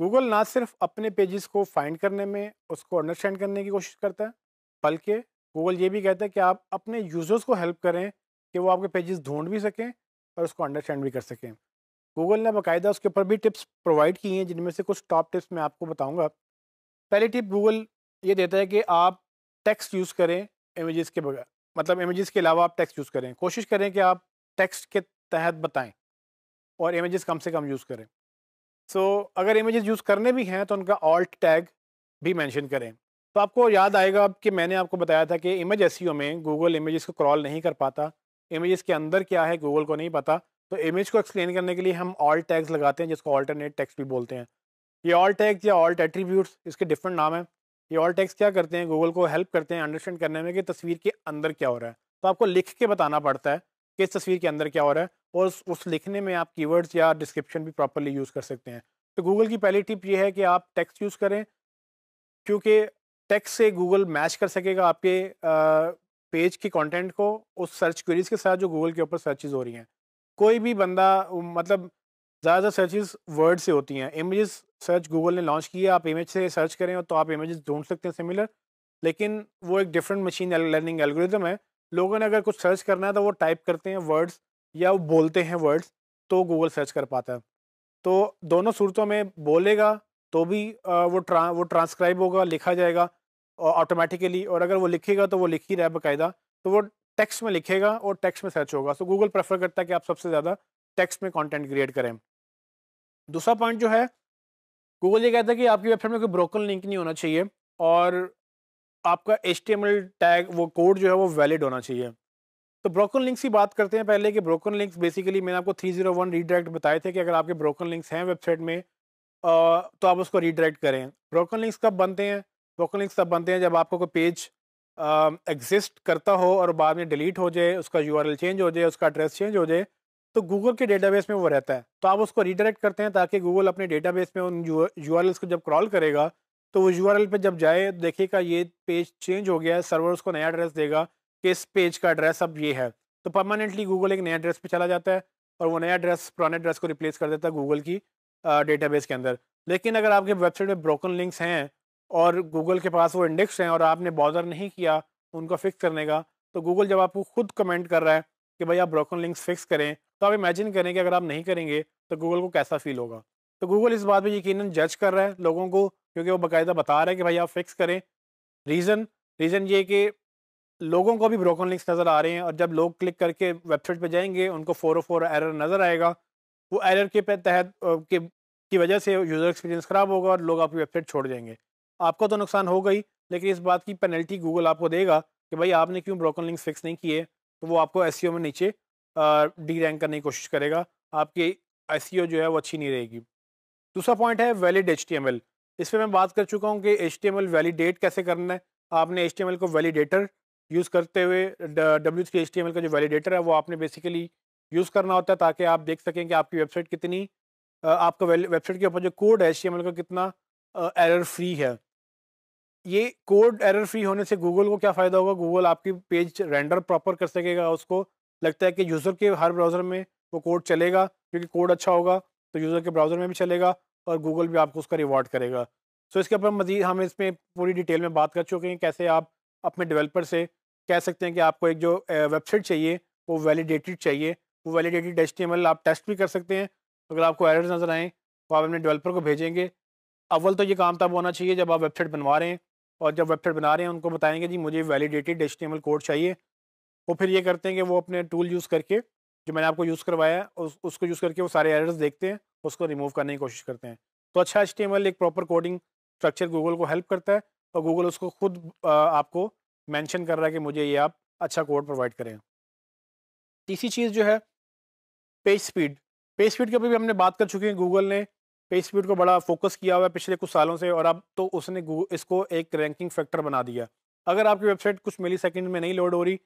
Google ना सिर्फ अपने पेजेस को फाइंड करने में उसको अंडरस्टैंड करने की कोशिश करता है बल्कि गूगल ये भी कहता है कि आप अपने यूज़र्स को हेल्प करें कि वो आपके पेजेस ढूंढ भी सकें और उसको अंडरस्टैंड भी कर सकें गूगल ने बाकायदा उसके ऊपर भी टिप्स प्रोवाइड की हैं जिनमें से कुछ टॉप टिप्स मैं आपको बताऊँगा पहली टिप गूगल ये देता है कि आप टेक्स्ट यूज़ करें इमेज़ के बगैर मतलब इमेज़ के अलावा आप टेक्स्ट यूज़ करें कोशिश करें कि आप टेक्स्ट के तहत बताएँ और इमेजेस कम से कम यूज़ करें सो so, अगर इमेजेस यूज़ करने भी हैं तो उनका ऑल्ट टैग भी मेंशन करें तो आपको याद आएगा कि मैंने आपको बताया था कि इमेज एस e में गूगल इमेज को क्रॉल नहीं कर पाता इमेज के अंदर क्या है गूगल को नहीं पता तो इमेज को एक्सप्लेन करने के लिए हम ऑल टैग्स लगाते हैं जिसको ऑल्टरनेट टैक्स भी बोलते हैं ये ऑल टैग्स या ऑल्ट एट्रीब्यूट्स इसके डिफरेंट नाम हैं ये ऑल टैक्स क्या करते हैं गूगल को हेल्प करते हैं अंडरस्टैंड करने में कि तस्वीर के अंदर क्या हो रहा है तो आपको लिख के बताना पड़ता है कि इस तस्वीर के अंदर क्या हो रहा है और उस लिखने में आप कीवर्ड्स या डिस्क्रिप्शन भी प्रॉपरली यूज़ कर सकते हैं तो गूगल की पहली टिप ये है कि आप टेक्स्ट यूज़ करें क्योंकि टेक्स्ट से गूगल मैच कर सकेगा आपके पेज के कंटेंट को उस सर्च क्वेरीज के साथ जो गूगल के ऊपर सर्चेज हो रही हैं कोई भी बंदा मतलब ज़्यादातर सर्चेज वर्ड से होती हैं इमेजेस सर्च गूगल ने लॉन्च किया आप इमेज से सर्च करें तो आप इमेजेस ढूंढ सकते हैं सिमिलर लेकिन वो एक डिफरेंट मशीन लर्निंग एल्गोरिदम है लोगों ने अगर कुछ सर्च करना है तो वो टाइप करते हैं वर्ड्स या वो बोलते हैं वर्ड्स तो गूगल सर्च कर पाता है तो दोनों सूरतों में बोलेगा तो भी वो ट्रा वो ट्रांसक्राइब होगा लिखा जाएगा ऑटोमेटिकली और अगर वो लिखेगा तो वो लिख ही रहा है बाकायदा तो वो टेक्स्ट में लिखेगा और टेक्स्ट में सर्च होगा सो गूगल प्रेफर करता है कि आप सबसे ज़्यादा टेक्स्ट में कंटेंट क्रिएट करें दूसरा पॉइंट जो है गूगल ये कहता है कि आपकी वेबसाइट में कोई ब्रोकन लिंक नहीं होना चाहिए और आपका एच टैग वो कोड जो है वो वैलिड होना चाहिए तो ब्रोकन लिंक्स की बात करते हैं पहले कि ब्रोकन लिंक्स बेसिकली मैंने आपको 301 रीडायरेक्ट बताए थे कि अगर आपके ब्रोकन लिंक्स हैं वेबसाइट में तो आप उसको रीडायरेक्ट करें ब्रोकन लिंक्स कब बनते हैं ब्रोकन लिंक्स तब बनते हैं जब आपको कोई पेज एग्जिस्ट करता हो और बाद में डिलीट हो जाए उसका यू चेंज हो जाए उसका एड्रेस चेंज हो जाए तो गूगल के डेटाबेस में वो रहता है तो आप उसको रीडायरेक्ट करते हैं ताकि गूगल अपने डेटाबेस में उन यू को जब क्रॉल करेगा तो वो यू पे जब जाए तो देखेगा ये पेज चेंज हो गया है सर्वर उसको नया एड्रेस देगा किस पेज का एड्रेस अब ये है तो परमानेंटली गूगल एक नया एड्रेस पे चला जाता है और वो नया एड्रेस पुराने एड्रेस को रिप्लेस कर देता है गूगल की डेटाबेस के अंदर लेकिन अगर आपके वेबसाइट में ब्रोकन लिंक्स हैं और गूगल के पास वो इंडेक्स हैं और आपने बॉर्डर नहीं किया उनको फिक्स करने का तो गूगल जब आपको खुद कमेंट कर रहा है कि भाई आप ब्रोकन लिंक्स फिक्स करें तो आप इमेजिन करें कि अगर आप नहीं करेंगे तो गूगल को कैसा फील होगा तो गूगल इस बात पर यकीन जज कर रहा है लोगों को क्योंकि वो बाकायदा बता रहा है कि भाई आप फिक्स करें रीज़न रीज़न ये कि लोगों को भी ब्रोकन लिंक्स नज़र आ रहे हैं और जब लोग क्लिक करके वेबसाइट पर जाएंगे उनको फोर फोर एरर नज़र आएगा वो एरर के तहत के की वजह से यूज़र एक्सपीरियंस ख़राब होगा और लोग आपकी वेबसाइट छोड़ जाएंगे आपको तो नुकसान हो गई लेकिन इस बात की पेनल्टी गूगल आपको देगा कि भाई आपने क्यों ब्रोकन लिंक्स फिक्स नहीं किए तो वो आपको एस e में नीचे डी रैंक करने की कोशिश करेगा आपकी एस e जो है वो अच्छी नहीं रहेगी दूसरा पॉइंट है वैलिड एच इस पर मैं बात कर चुका हूँ कि एच वैलिडेट कैसे करना है आपने एच को वैलिडेटर यूज़ करते हुए डब्ल्यू एच का जो वैलिडेटर है वो आपने बेसिकली यूज़ करना होता है ताकि आप देख सकें कि आपकी वेबसाइट कितनी आपका वेबसाइट के ऊपर जो कोड है एच का कितना एरर फ्री है ये कोड एरर फ्री होने से गूगल को क्या फ़ायदा होगा गूगल आपकी पेज रेंडर प्रॉपर कर सकेगा उसको लगता है कि यूज़र के हर ब्राउज़र में वो कोड चलेगा क्योंकि कोड अच्छा होगा तो यूज़र के ब्राउज़र में भी चलेगा और गूगल भी आपको उसका रिवॉर्ड करेगा सो so इसके ऊपर मजीद हम इसमें पूरी डिटेल में बात कर चुके हैं कैसे आप अपने डेवलपर से कह सकते हैं कि आपको एक जो वेबसाइट चाहिए वो वैलिडेटेड चाहिए वो वैलिडेटेड एच आप टेस्ट भी कर सकते हैं अगर आपको एरर्स नज़र आएँ तो आप अपने डेवलपर को भेजेंगे अव्वल तो ये काम तब होना चाहिए जब आप वेबसाइट बनवा रहे हैं और जब वेबसाइट बना रहे हैं उनको बताएंगे जी मुझे वैलिडेटेड एच कोड चाहिए वो फिर ये करते हैं कि वो अपने टूल यूज़ करके जो मैंने आपको यूज़ करवाया उस, उसको यूज़ करके वो सारे एरर्स देखते हैं उसको रिमूव करने की कोशिश करते हैं तो अच्छा एच एक प्रॉपर कोडिंग स्ट्रक्चर गूगल को हेल्प करता है और गूगल उसको खुद आपको मेंशन कर रहा है कि मुझे ये आप अच्छा कोड प्रोवाइड करें तीसरी चीज़ जो है पेज स्पीड पेज स्पीड के ऊपर भी हमने बात कर चुके हैं गूगल ने पेज स्पीड को बड़ा फोकस किया हुआ है पिछले कुछ सालों से और अब तो उसने इसको एक रैंकिंग फैक्टर बना दिया अगर आपकी वेबसाइट कुछ मिली सेकेंड में नहीं लोड हो रही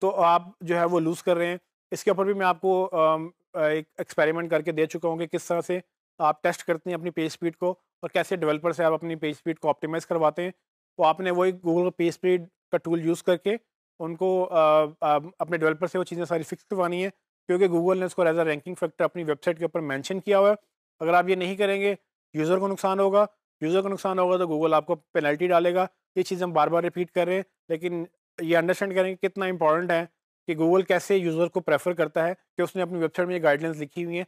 तो आप जो है वो लूज़ कर रहे हैं इसके ऊपर भी मैं आपको एक एक्सपेरिमेंट करके दे चुका हूँ कि किस तरह से आप टेस्ट करते हैं अपनी पेज स्पीड को और कैसे डेवलपर से आप अपनी पेज स्पीड को ऑप्टिमाइज़ करवाते हैं तो आपने वही गूगल पेज स्पीड का टूल यूज़ करके उनको आ, आ, अपने डेवलपर से वो चीज़ें सारी फिक्स करवानी है क्योंकि गूगल ने उसको एज अ रैंकिंग फैक्टर अपनी वेबसाइट के ऊपर मैंशन किया हुआ है अगर आप ये नहीं करेंगे यूज़र को नुकसान होगा यूज़र को नुकसान होगा तो गूगल आपको पेनल्टी डालेगा ये चीज़ हम बार बार रिपीट कर रहे हैं लेकिन ये अंडरस्टैंड करेंगे कितना इंपॉर्टेंट है कि गूगल कैसे यूज़र को प्रेफर करता है कि उसने अपनी वेबसाइट में ये गाइडलाइंस लिखी हुई हैं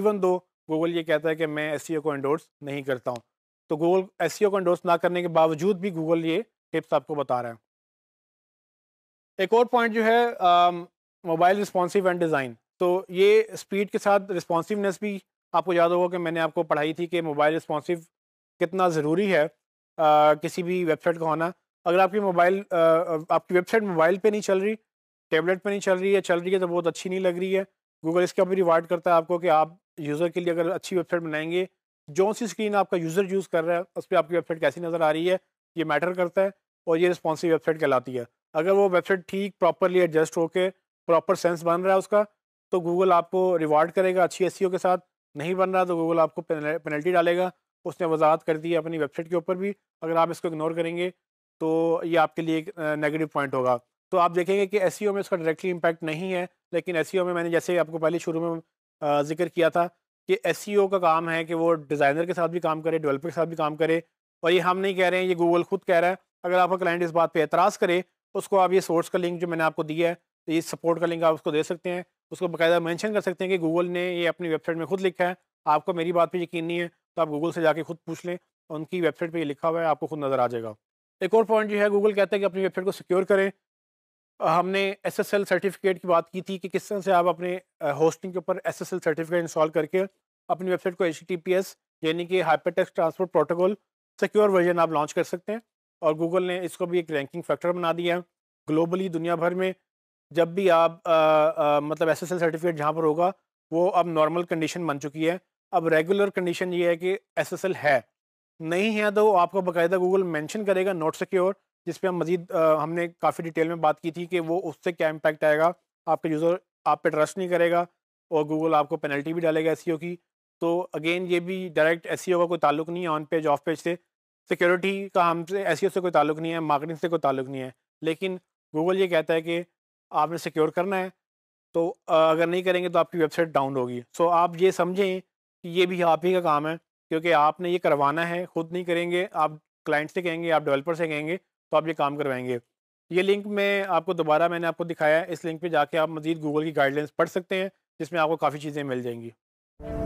इवन दो गूगल ये कहता है कि मैं एस e को एंडोर्स नहीं करता हूँ तो गूगल एस e को एंडोर्स ना करने के बावजूद भी गूगल ये टिप्स आपको बता रहा है एक और पॉइंट जो है मोबाइल रिस्पॉन्सिव एंड डिज़ाइन तो ये स्पीड के साथ रिस्पॉन्सिवनेस भी आपको याद होगा कि मैंने आपको पढ़ाई थी कि मोबाइल रिस्पॉन्सिव कितना ज़रूरी है आ, किसी भी वेबसाइट का होना अगर आपकी मोबाइल आपकी वेबसाइट मोबाइल पे नहीं चल रही टैबलेट पे नहीं चल रही है चल रही है तो बहुत अच्छी नहीं लग रही है गूगल इसका भी रिवार्ड करता है आपको कि आप यूज़र के लिए अगर अच्छी वेबसाइट बनाएंगे जो सी स्क्रीन आपका यूज़र यूज़ कर रहा है उस पर आपकी वेबसाइट कैसी नज़र आ रही है ये मैटर करता है और ये रिस्पॉन्सिव वेबसाइट कहलाती है अगर वो वेबसाइट ठीक प्रॉपरली एडजस्ट होकर प्रॉपर सेंस बन रहा है उसका तो गूगल आपको रिवार्ड करेगा अच्छी एस के साथ नहीं बन रहा तो गूगल आपको पेनल्टी डालेगा उसने वजाहत कर दी है अपनी वेबसाइट के ऊपर भी अगर आप इसको इग्नोर करेंगे तो ये आपके लिए एक नेगेटिव पॉइंट होगा तो आप देखेंगे कि एस में इसका डायरेक्टली इम्पैक्ट नहीं है लेकिन एस में मैंने जैसे आपको पहले शुरू में जिक्र किया था कि एस e का काम है कि वो डिज़ाइनर के साथ भी काम करे डेवलपर के साथ भी काम करे और ये हम नहीं कह रहे हैं ये गूगल खुद कह रहा है अगर आपका क्लाइंट इस बात पर एतराज़ करे तो उसको आप ये सोर्स का लिंक जो मैंने आपको दिया है तो ये सपोर्ट का लिंक आप उसको दे सकते हैं उसको बाकायदा मैंशन कर सकते हैं कि गूगल ने ये अपनी वेबसाइट में खुद लिखा है आपको मेरी बात पर यकीन नहीं है तो आप गूगल से जाके खुद पूछ लें उनकी वेबसाइट पर ये लिखा हुआ है आपको खुद नज़र आ जाएगा एक और पॉइंट जो है गूगल कहते हैं कि अपनी वेबसाइट को सिक्योर करें हमने एसएसएल सर्टिफिकेट की बात की थी कि किस तरह से आप अपने होस्टिंग के ऊपर एसएसएल सर्टिफिकेट इंस्टॉल करके अपनी वेबसाइट को एच यानी कि hyper text transport protocol secure version आप लॉन्च कर सकते हैं और गूगल ने इसको भी एक रैंकिंग फैक्टर बना दिया है ग्लोबली दुनिया भर में जब भी आप आ, आ, मतलब एस सर्टिफिकेट जहाँ पर होगा वो अब नॉर्मल कंडीशन बन चुकी है अब रेगुलर कंडीशन ये है कि एस है नहीं है तो आपको बाकायदा गूगल मैंशन करेगा नॉट सिक्योर जिस पर हम मजीद हमने काफ़ी डिटेल में बात की थी कि वो उससे क्या इम्पैक्ट आएगा आपका यूज़र आप पे ट्रस्ट नहीं करेगा और गूगल आपको पेनल्टी भी डालेगा एस e की तो अगेन ये भी डायरेक्ट एस e का कोई ताल्लुक नहीं है ऑन पेज ऑफ पेज से सिक्योरिटी का हमसे एस e से कोई ताल्लुक नहीं है मार्केटिंग से कोई ताल्लुक नहीं है लेकिन गूगल ये कहता है कि आपने सिक्योर करना है तो अगर नहीं करेंगे तो आपकी वेबसाइट डाउन होगी सो आप ये समझें कि ये भी आप ही का काम है क्योंकि आपने ये करवाना है खुद नहीं करेंगे आप क्लाइंट से कहेंगे आप डेवलपर से कहेंगे तो आप ये काम करवाएंगे ये लिंक में आपको दोबारा मैंने आपको दिखाया है इस लिंक पे जाके आप मज़ीद गूगल की गाइडलाइंस पढ़ सकते हैं जिसमें आपको काफ़ी चीज़ें मिल जाएंगी